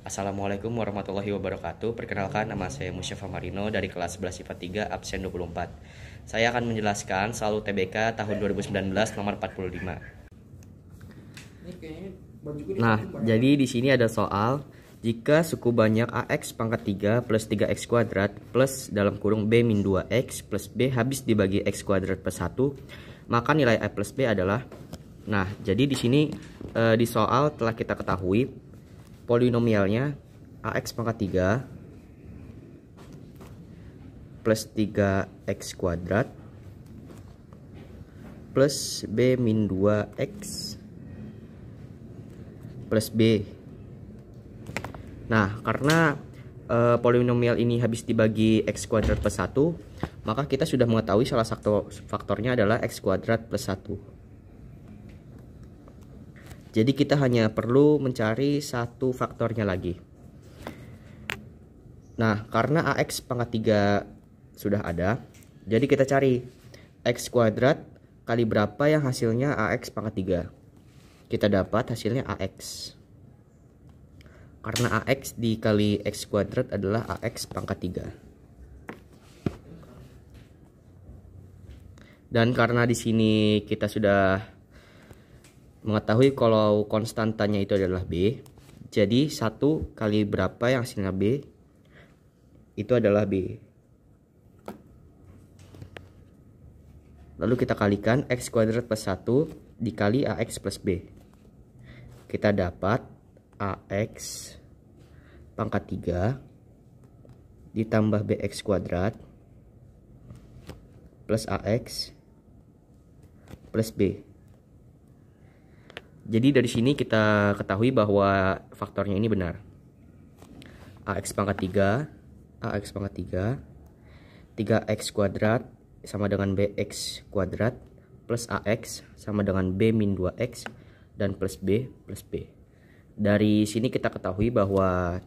Assalamualaikum warahmatullahi wabarakatuh. Perkenalkan nama saya Musyafa Marino dari kelas 11 IPA 3 absen 24. Saya akan menjelaskan saldo TBK tahun 2019 nomor 45. Nah, ya. jadi di sini ada soal jika suku banyak AX pangkat 3 plus 3X kuadrat plus dalam kurung B min 2X plus B habis dibagi X kuadrat plus 1, maka nilai A plus B adalah Nah, jadi di sini eh, di soal telah kita ketahui polinomialnya AX pangkat 3 plus 3X kuadrat plus B min 2X plus B nah karena e, eh, polinomial ini habis dibagi X kuadrat plus 1 maka kita sudah mengetahui salah satu faktornya adalah X kuadrat plus 1 jadi kita hanya perlu mencari satu faktornya lagi. Nah, karena AX pangkat 3 sudah ada, jadi kita cari X kuadrat kali berapa yang hasilnya AX pangkat 3. Kita dapat hasilnya AX. Karena AX dikali X kuadrat adalah AX pangkat 3. dan karena di sini kita sudah mengetahui kalau konstantanya itu adalah B. Jadi satu kali berapa yang hasilnya B? Itu adalah B. Lalu kita kalikan X kuadrat plus 1 dikali AX plus B. Kita dapat AX pangkat 3 ditambah BX kuadrat plus AX plus B. Jadi dari sini kita ketahui bahwa faktornya ini benar. AX pangkat 3, AX pangkat 3, 3X kuadrat sama dengan BX kuadrat plus AX sama dengan B min 2X dan plus B plus B. Dari sini kita ketahui bahwa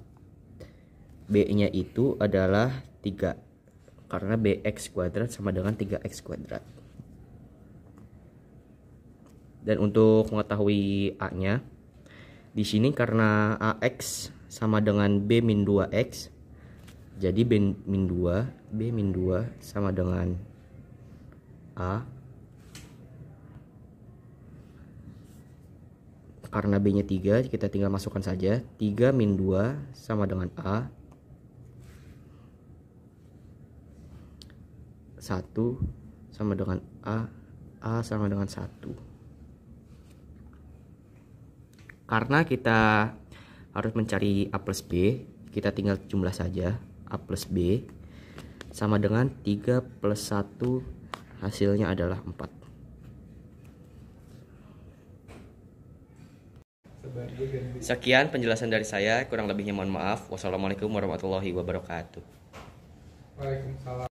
B-nya itu adalah 3 karena BX kuadrat sama dengan 3X kuadrat. Dan untuk mengetahui A-nya, di sini karena AX sama dengan B min 2X, jadi B min 2, B min 2 sama dengan A. Karena B-nya 3, kita tinggal masukkan saja. 3 min 2 sama dengan A. 1 sama dengan A. A sama dengan 1 karena kita harus mencari A plus B kita tinggal jumlah saja A plus B sama dengan 3 plus 1 hasilnya adalah 4 Sekian penjelasan dari saya, kurang lebihnya mohon maaf. Wassalamualaikum warahmatullahi wabarakatuh. Waalaikumsalam.